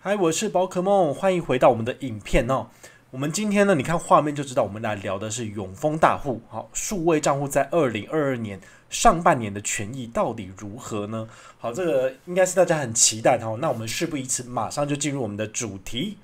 嗨，我是宝可梦，欢迎回到我们的影片哦。我们今天呢，你看画面就知道，我们来聊的是永丰大户。好，数位账户在二零二二年上半年的权益到底如何呢？好，这个应该是大家很期待的哦。那我们事不宜迟，马上就进入我们的主题。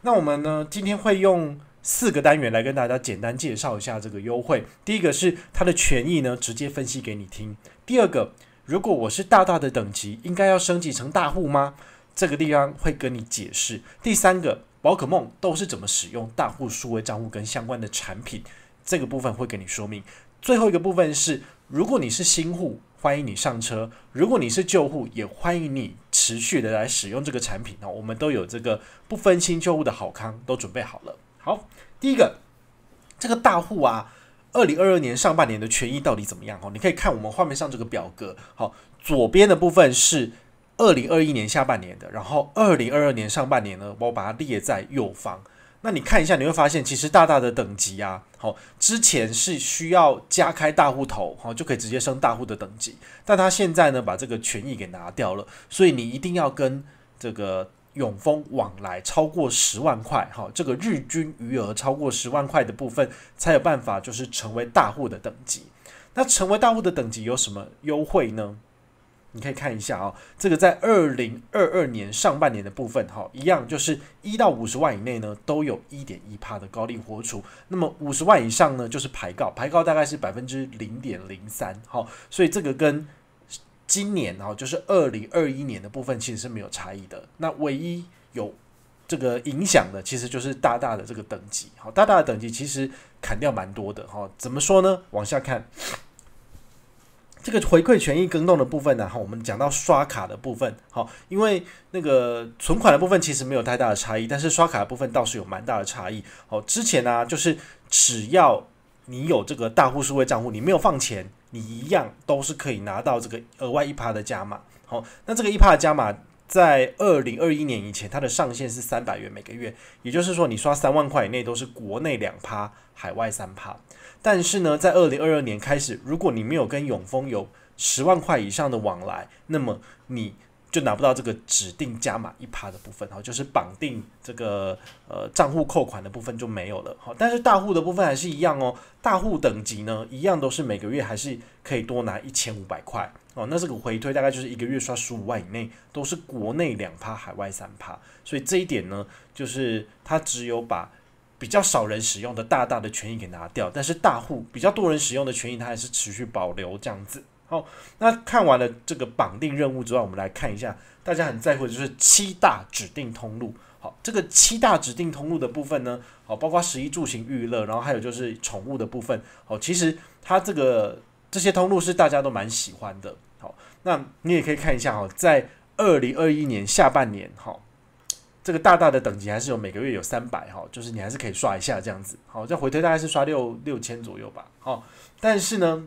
那我们呢，今天会用四个单元来跟大家简单介绍一下这个优惠。第一个是它的权益呢，直接分析给你听。第二个，如果我是大大的等级，应该要升级成大户吗？这个地方会跟你解释。第三个，宝可梦都是怎么使用大户数位账户跟相关的产品，这个部分会跟你说明。最后一个部分是，如果你是新户，欢迎你上车；如果你是旧户，也欢迎你持续的来使用这个产品。那我们都有这个不分新旧户的好康都准备好了。好，第一个，这个大户啊，二零二二年上半年的权益到底怎么样？哦，你可以看我们画面上这个表格。好，左边的部分是。二零二一年下半年的，然后二零二二年上半年呢，我把它列在右方。那你看一下，你会发现其实大大的等级啊，好，之前是需要加开大户头，好就可以直接升大户的等级，但他现在呢把这个权益给拿掉了，所以你一定要跟这个永丰往来超过十万块，哈，这个日均余额超过十万块的部分才有办法就是成为大户的等级。那成为大户的等级有什么优惠呢？你可以看一下啊，这个在二零二二年上半年的部分，哈，一样就是一到五十万以内呢，都有一点一帕的高利活储。那么五十万以上呢，就是排告，排告大概是百分之零点零三，好，所以这个跟今年啊，就是二零二一年的部分其实是没有差异的，那唯一有这个影响的，其实就是大大的这个等级，好，大大的等级其实砍掉蛮多的，哈，怎么说呢？往下看。这个回馈权益更动的部分呢，哈，我们讲到刷卡的部分，好，因为那个存款的部分其实没有太大的差异，但是刷卡的部分倒是有蛮大的差异。好，之前呢，就是只要你有这个大户数位账户，你没有放钱，你一样都是可以拿到这个额外一趴的加码。好，那这个一趴的加码在二零二一年以前，它的上限是三百元每个月，也就是说你刷三万块以内都是国内两趴，海外三趴。但是呢，在二零二二年开始，如果你没有跟永丰有十万块以上的往来，那么你就拿不到这个指定加码一趴的部分，好，就是绑定这个呃账户扣款的部分就没有了，好，但是大户的部分还是一样哦，大户等级呢，一样都是每个月还是可以多拿一千五百块哦，那这个回推大概就是一个月刷十五万以内都是国内两趴，海外三趴，所以这一点呢，就是它只有把。比较少人使用的大大的权益给拿掉，但是大户比较多人使用的权益，它还是持续保留这样子。好，那看完了这个绑定任务之外，我们来看一下大家很在乎的就是七大指定通路。好，这个七大指定通路的部分呢，好，包括十一住行娱乐，然后还有就是宠物的部分。好，其实它这个这些通路是大家都蛮喜欢的。好，那你也可以看一下哈，在二零二一年下半年，好。这个大大的等级还是有，每个月有三百哈，就是你还是可以刷一下这样子。好，再回推大概是刷六六千左右吧。好，但是呢，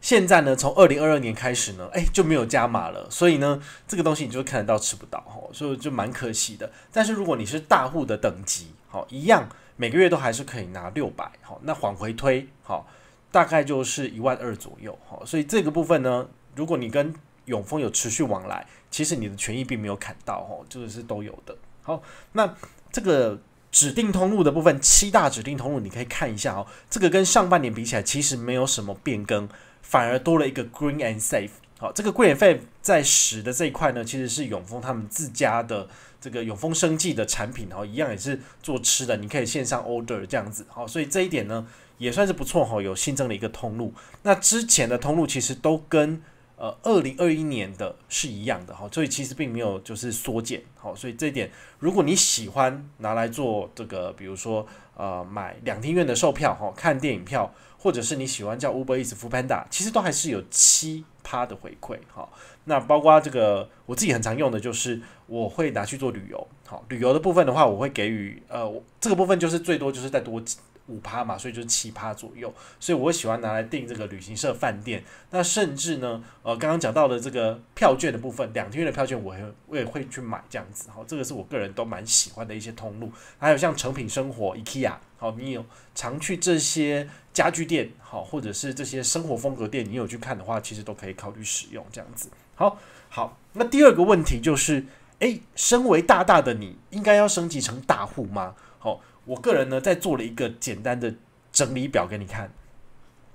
现在呢，从二零二二年开始呢，哎就没有加码了，所以呢，这个东西你就看得到吃不到哈，所以就蛮可惜的。但是如果你是大户的等级，好，一样每个月都还是可以拿六百好，那往回推好，大概就是一万二左右好，所以这个部分呢，如果你跟永丰有持续往来，其实你的权益并没有砍到哦，这个是都有的。好，那这个指定通路的部分，七大指定通路你可以看一下哦。这个跟上半年比起来，其实没有什么变更，反而多了一个 Green and Safe。好，这个 Green and Safe 在使的这一块呢，其实是永丰他们自家的这个永丰生计的产品哦，一样也是做吃的，你可以线上 order 这样子。好，所以这一点呢也算是不错哈，有新增了一个通路。那之前的通路其实都跟呃，二零二一年的是一样的哈，所以其实并没有就是缩减，好，所以这一点，如果你喜欢拿来做这个，比如说呃，买两厅院的售票哈，看电影票，或者是你喜欢叫 UberEase 扶 panda，其实都还是有七趴的回馈哈。那包括这个我自己很常用的就是，我会拿去做旅游，好，旅游的部分的话，我会给予呃，这个部分就是最多就是再多几。五趴嘛，所以就是七趴左右，所以我喜欢拿来订这个旅行社、饭店。那甚至呢，呃，刚刚讲到的这个票券的部分，两天的票券，我也我也会去买这样子。好，这个是我个人都蛮喜欢的一些通路。还有像成品生活、IKEA，好，你有常去这些家具店，好，或者是这些生活风格店，你有去看的话，其实都可以考虑使用这样子。好好，那第二个问题就是，诶，身为大大的你，应该要升级成大户吗？好。我个人呢，在做了一个简单的整理表给你看，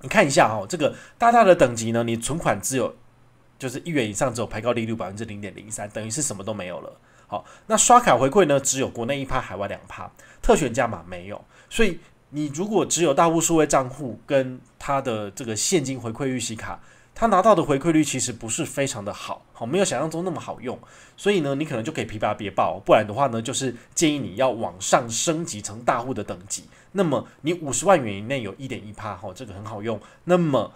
你看一下哦，这个大大的等级呢，你存款只有就是一元以上，只有排高利率百分之零点零三，等于是什么都没有了。好，那刷卡回馈呢，只有国内一趴，海外两趴，特选价码没有，所以你如果只有大户数位账户跟他的这个现金回馈预习卡。他拿到的回馈率其实不是非常的好，好没有想象中那么好用，所以呢，你可能就可以琵琶别报，不然的话呢，就是建议你要往上升级成大户的等级。那么你五十万元以内有一点一趴，哈，这个很好用。那么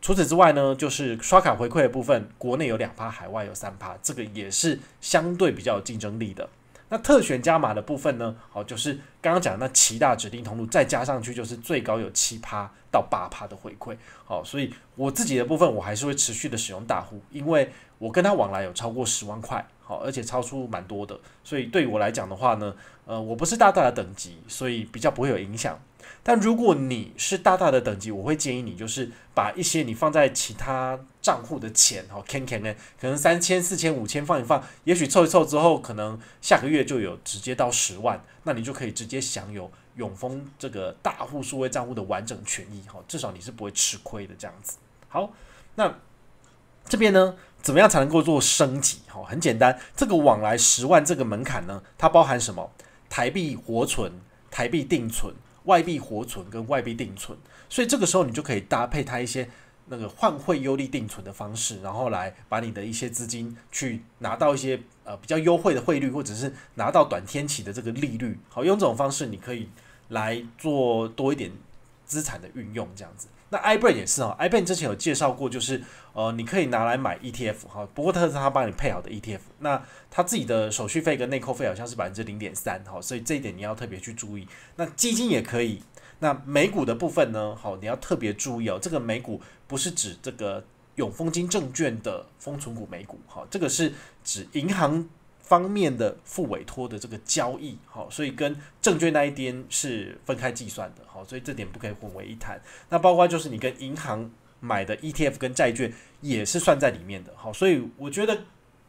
除此之外呢，就是刷卡回馈的部分，国内有两趴，海外有三趴，这个也是相对比较有竞争力的。那特选加码的部分呢？好，就是刚刚讲那七大指定通路，再加上去就是最高有七趴到八趴的回馈。好，所以我自己的部分我还是会持续的使用大户，因为我跟他往来有超过十万块，好，而且超出蛮多的。所以对我来讲的话呢，呃，我不是大大的等级，所以比较不会有影响。但如果你是大大的等级，我会建议你就是把一些你放在其他账户的钱，哈，can can 呢，可能三千、四千、五千放一放，也许凑一凑之后，可能下个月就有直接到十万，那你就可以直接享有永丰这个大户数位账户的完整权益，哈，至少你是不会吃亏的这样子。好，那这边呢，怎么样才能够做升级？哈，很简单，这个往来十万这个门槛呢，它包含什么？台币活存、台币定存。外币活存跟外币定存，所以这个时候你就可以搭配它一些那个换汇优利定存的方式，然后来把你的一些资金去拿到一些呃比较优惠的汇率，或者是拿到短天期的这个利率，好，用这种方式你可以来做多一点资产的运用，这样子。那 i b a n 也是哦 i b a n 之前有介绍过，就是呃，你可以拿来买 ETF 哈，不过它是它帮你配好的 ETF，那它自己的手续费跟内扣费好像是百分之零点三，哈，所以这一点你要特别去注意。那基金也可以，那美股的部分呢，好，你要特别注意哦，这个美股不是指这个永丰金证券的封存股美股，哈，这个是指银行。方面的付委托的这个交易，好，所以跟证券那一边是分开计算的，好，所以这点不可以混为一谈。那包括就是你跟银行买的 ETF 跟债券也是算在里面的，好，所以我觉得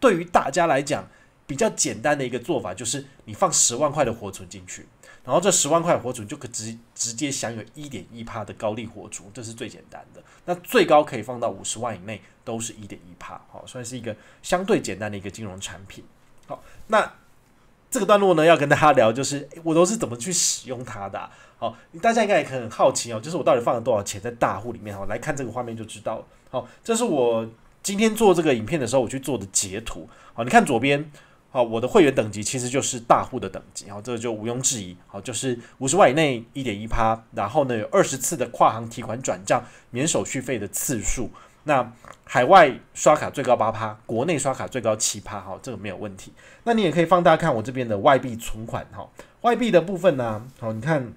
对于大家来讲比较简单的一个做法就是你放十万块的活存进去，然后这十万块活存就可直直接享有一点一趴的高利活存，这是最简单的。那最高可以放到五十万以内都是一点一趴，好，算是一个相对简单的一个金融产品。好，那这个段落呢，要跟大家聊，就是我都是怎么去使用它的。好，大家应该也很好奇哦，就是我到底放了多少钱在大户里面哈？来看这个画面就知道了。好，这是我今天做这个影片的时候我去做的截图。好，你看左边，好，我的会员等级其实就是大户的等级，然后这就毋庸置疑，好，就是五十万以内一点一趴，然后呢有二十次的跨行提款转账免手续费的次数。那海外刷卡最高八趴，国内刷卡最高七趴，哈，这个没有问题。那你也可以放大看我这边的外币存款，哈，外币的部分呢，好，你看，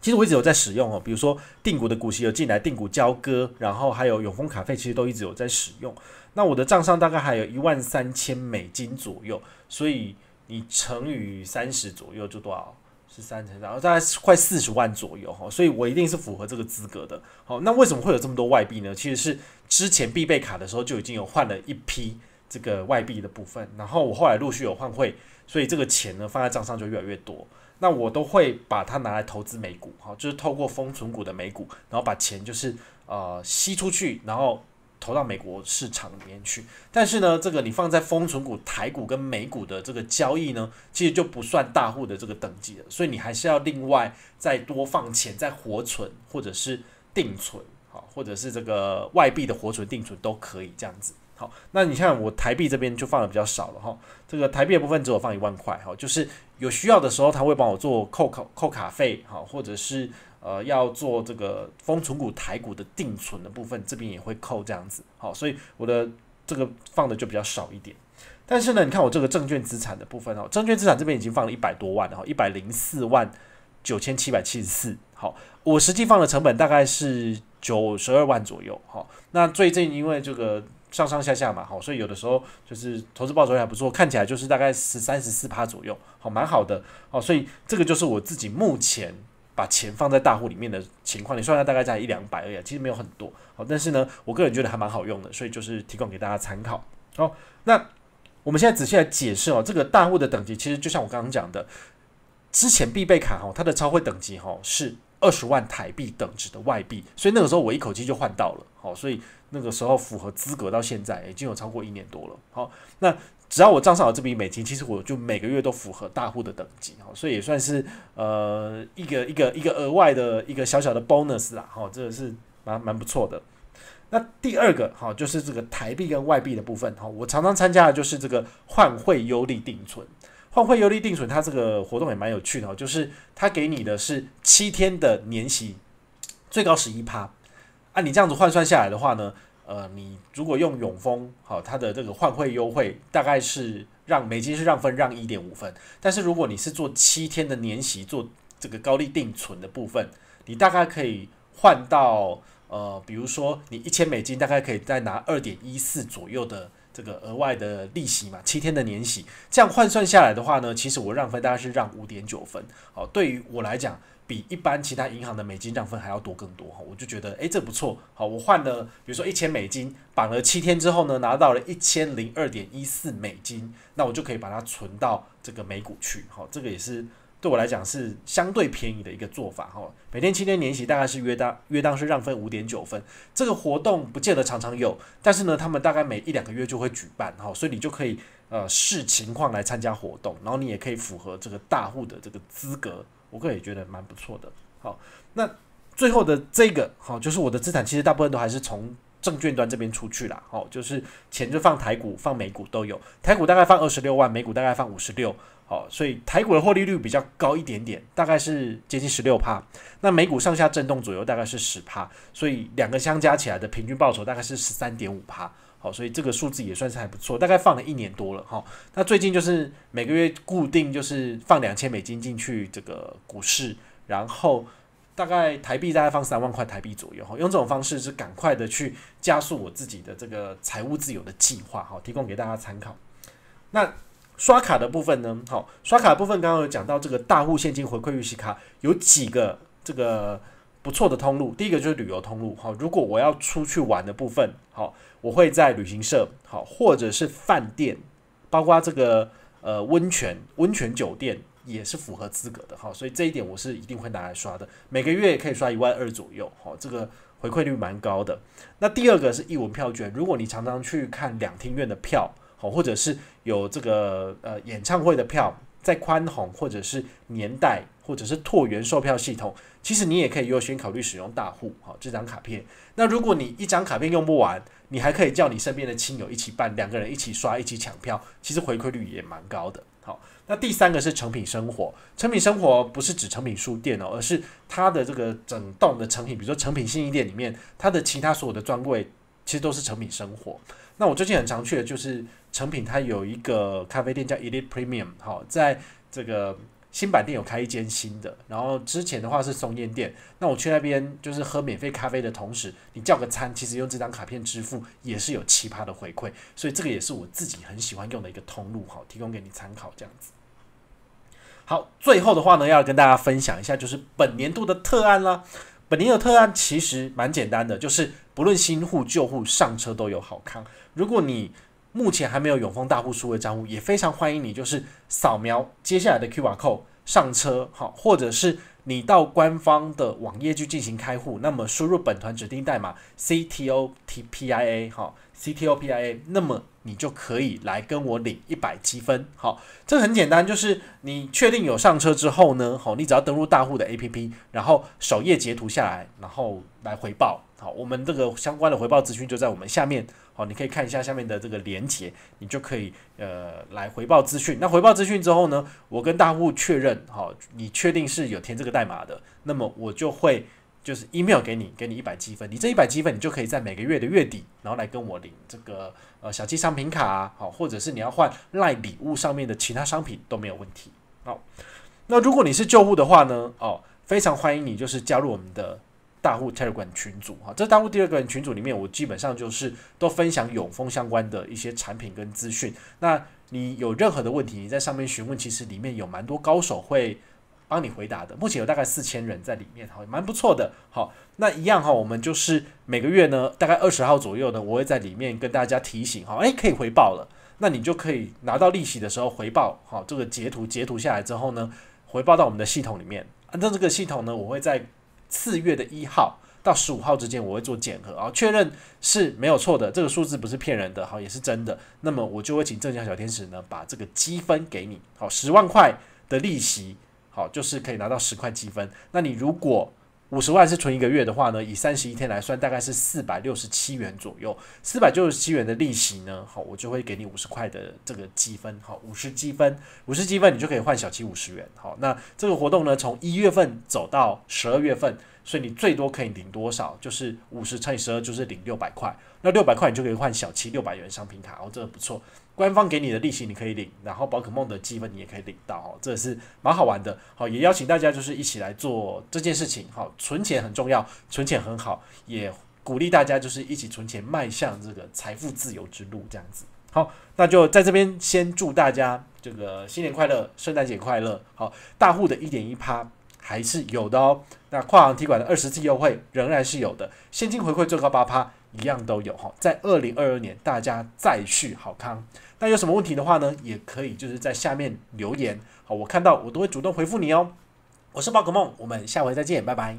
其实我一直有在使用哦，比如说定股的股息有进来，定股交割，然后还有永丰卡费，其实都一直有在使用。那我的账上大概还有一万三千美金左右，所以你乘以三十左右就多少，是三乘，然后大概快四十万左右，哈，所以我一定是符合这个资格的。好，那为什么会有这么多外币呢？其实是。之前必备卡的时候，就已经有换了一批这个外币的部分，然后我后来陆续有换汇，所以这个钱呢放在账上就越来越多。那我都会把它拿来投资美股，哈，就是透过封存股的美股，然后把钱就是呃吸出去，然后投到美国市场里面去。但是呢，这个你放在封存股、台股跟美股的这个交易呢，其实就不算大户的这个等级的，所以你还是要另外再多放钱再活存或者是定存。或者是这个外币的活存定存都可以这样子。好，那你看我台币这边就放的比较少了哈。这个台币的部分只有放一万块哈，就是有需要的时候他会帮我做扣卡扣卡费哈，或者是呃要做这个封存股台股的定存的部分，这边也会扣这样子。好，所以我的这个放的就比较少一点。但是呢，你看我这个证券资产的部分哦，证券资产这边已经放了一百多万哈，一百零四万九千七百七十四。好，我实际放的成本大概是。九十二万左右，好，那最近因为这个上上下下嘛，好，所以有的时候就是投资报酬率还不错，看起来就是大概十三十四趴左右，好，蛮好的，好，所以这个就是我自己目前把钱放在大户里面的情况，你算下大概在一两百而已，其实没有很多，好，但是呢，我个人觉得还蛮好用的，所以就是提供给大家参考，好，那我们现在仔细来解释哦，这个大户的等级其实就像我刚刚讲的，之前必备卡哈，它的超会等级哈是。二十万台币等值的外币，所以那个时候我一口气就换到了，好，所以那个时候符合资格，到现在已经有超过一年多了，好，那只要我账上有这笔美金，其实我就每个月都符合大户的等级，好，所以也算是呃一个一个一个额外的一个小小的 bonus 啦，好，这个是蛮蛮不错的。那第二个好就是这个台币跟外币的部分，好，我常常参加的就是这个换汇优利定存。换汇优利定存，它这个活动也蛮有趣的哦，就是它给你的是七天的年息，最高十一趴。啊，你这样子换算下来的话呢，呃，你如果用永丰好，它的这个换汇优惠大概是让美金是让分让一点五分，但是如果你是做七天的年息做这个高利定存的部分，你大概可以换到呃，比如说你一千美金，大概可以再拿二点一四左右的。这个额外的利息嘛，七天的年息，这样换算下来的话呢，其实我让分大概是让五点九分，好，对于我来讲，比一般其他银行的美金让分还要多更多，哈，我就觉得诶，这不错，好，我换了，比如说一千美金，绑了七天之后呢，拿到了一千零二点一四美金，那我就可以把它存到这个美股去，好，这个也是。对我来讲是相对便宜的一个做法哈，每天七天年息大概是约当约当是让分五点九分，这个活动不见得常常有，但是呢，他们大概每一两个月就会举办哈，所以你就可以呃视情况来参加活动，然后你也可以符合这个大户的这个资格，我个人也觉得蛮不错的。好，那最后的这个好就是我的资产其实大部分都还是从证券端这边出去啦，好，就是钱就放台股放美股都有，台股大概放二十六万，美股大概放五十六。好，所以台股的获利率比较高一点点，大概是接近十六帕，那美股上下震动左右大概是十帕，所以两个相加起来的平均报酬大概是十三点五帕。好，所以这个数字也算是还不错，大概放了一年多了哈。那最近就是每个月固定就是放两千美金进去这个股市，然后大概台币大概放三万块台币左右哈，用这种方式是赶快的去加速我自己的这个财务自由的计划哈，提供给大家参考。那。刷卡的部分呢？好，刷卡部分刚刚有讲到，这个大户现金回馈预习卡有几个这个不错的通路。第一个就是旅游通路，好，如果我要出去玩的部分，好，我会在旅行社好，或者是饭店，包括这个呃温泉温泉酒店也是符合资格的，好，所以这一点我是一定会拿来刷的，每个月可以刷一万二左右，好，这个回馈率蛮高的。那第二个是一文票券，如果你常常去看两厅院的票。好，或者是有这个呃演唱会的票，在宽宏，或者是年代，或者是拓元售票系统，其实你也可以优先考虑使用大户好这张卡片。那如果你一张卡片用不完，你还可以叫你身边的亲友一起办，两个人一起刷，一起抢票，其实回馈率也蛮高的。好，那第三个是成品生活，成品生活不是指成品书店哦，而是它的这个整栋的成品，比如说成品信一店里面，它的其他所有的专柜其实都是成品生活。那我最近很常去的就是。成品它有一个咖啡店叫 Elite Premium，好，在这个新版店有开一间新的，然后之前的话是松烟店。那我去那边就是喝免费咖啡的同时，你叫个餐，其实用这张卡片支付也是有奇葩的回馈，所以这个也是我自己很喜欢用的一个通路，好，提供给你参考这样子。好，最后的话呢，要跟大家分享一下，就是本年度的特案啦。本年的特案其实蛮简单的，就是不论新户旧户上车都有好康，如果你。目前还没有永丰大户数位账户，也非常欢迎你，就是扫描接下来的 QR code 上车，好，或者是你到官方的网页去进行开户，那么输入本团指定代码 C T O T P I A 好 C T O P I A，那么你就可以来跟我领一百积分，好，这个很简单，就是你确定有上车之后呢，好，你只要登录大户的 APP，然后首页截图下来，然后来回报。好，我们这个相关的回报资讯就在我们下面，好，你可以看一下下面的这个连接，你就可以呃来回报资讯。那回报资讯之后呢，我跟大户确认，好，你确定是有填这个代码的，那么我就会就是 email 给你，给你一百积分，你这一百积分你就可以在每个月的月底，然后来跟我领这个呃小七商品卡，好，或者是你要换赖礼物上面的其他商品都没有问题。好，那如果你是旧户的话呢，哦，非常欢迎你就是加入我们的。大户 Telegram 群组哈，这大户 Telegram 群组里面，我基本上就是都分享永丰相关的一些产品跟资讯。那你有任何的问题，你在上面询问，其实里面有蛮多高手会帮你回答的。目前有大概四千人在里面，哈，蛮不错的。好，那一样哈，我们就是每个月呢，大概二十号左右呢，我会在里面跟大家提醒哈，诶，可以回报了。那你就可以拿到利息的时候回报，好，这个截图截图下来之后呢，回报到我们的系统里面。按照这个系统呢，我会在。四月的一号到十五号之间，我会做检核啊，确认是没有错的，这个数字不是骗人的，好，也是真的。那么我就会请正向小天使呢，把这个积分给你，好，十万块的利息，好，就是可以拿到十块积分。那你如果五十万是存一个月的话呢，以三十一天来算，大概是四百六十七元左右。四百六十七元的利息呢，好，我就会给你五十块的这个积分，好，五十积分，五十积分你就可以换小七五十元，好，那这个活动呢，从一月份走到十二月份，所以你最多可以领多少？就是五十乘以十二，就是领六百块。那六百块你就可以换小七六百元商品卡，哦，这个不错。官方给你的利息你可以领，然后宝可梦的积分你也可以领到，哦，这是蛮好玩的。好，也邀请大家就是一起来做这件事情。好，存钱很重要，存钱很好，也鼓励大家就是一起存钱，迈向这个财富自由之路，这样子。好，那就在这边先祝大家这个新年快乐，圣诞节快乐。好，大户的一点一趴还是有的哦。那跨行提款的二十次优惠仍然是有的，现金回馈最高八趴。一样都有哈，在二零二二年大家再续好康。那有什么问题的话呢，也可以就是在下面留言，好，我看到我都会主动回复你哦。我是宝可梦，我们下回再见，拜拜。